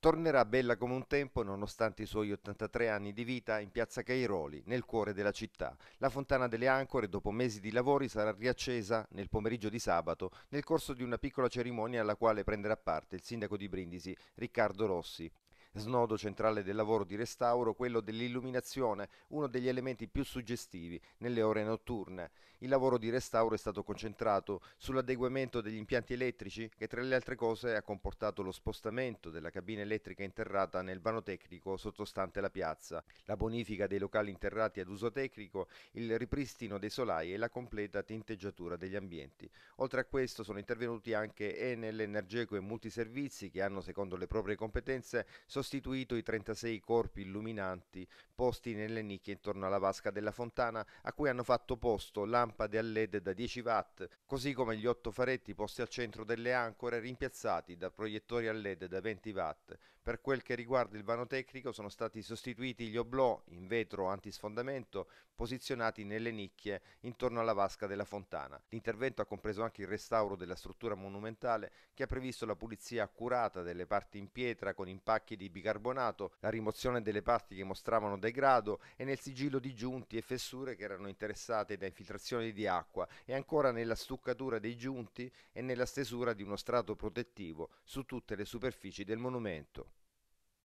Tornerà bella come un tempo nonostante i suoi 83 anni di vita in piazza Cairoli, nel cuore della città. La Fontana delle Ancore, dopo mesi di lavori, sarà riaccesa nel pomeriggio di sabato nel corso di una piccola cerimonia alla quale prenderà parte il sindaco di Brindisi, Riccardo Rossi. Snodo centrale del lavoro di restauro, quello dell'illuminazione, uno degli elementi più suggestivi nelle ore notturne. Il lavoro di restauro è stato concentrato sull'adeguamento degli impianti elettrici che tra le altre cose ha comportato lo spostamento della cabina elettrica interrata nel vano tecnico sottostante la piazza, la bonifica dei locali interrati ad uso tecnico, il ripristino dei solai e la completa tinteggiatura degli ambienti. Oltre a questo sono intervenuti anche Enel, Energeco e Multiservizi che hanno secondo le proprie competenze sostenuto sostituito i 36 corpi illuminanti posti nelle nicchie intorno alla vasca della fontana a cui hanno fatto posto lampade a led da 10 watt, così come gli otto faretti posti al centro delle ancore rimpiazzati da proiettori a led da 20 watt. Per quel che riguarda il vano tecnico sono stati sostituiti gli oblò in vetro antisfondamento posizionati nelle nicchie intorno alla vasca della fontana. L'intervento ha compreso anche il restauro della struttura monumentale che ha previsto la pulizia accurata delle parti in pietra con impacchi di di bicarbonato, la rimozione delle parti che mostravano degrado e nel sigillo di giunti e fessure che erano interessate da infiltrazioni di acqua e ancora nella stuccatura dei giunti e nella stesura di uno strato protettivo su tutte le superfici del monumento.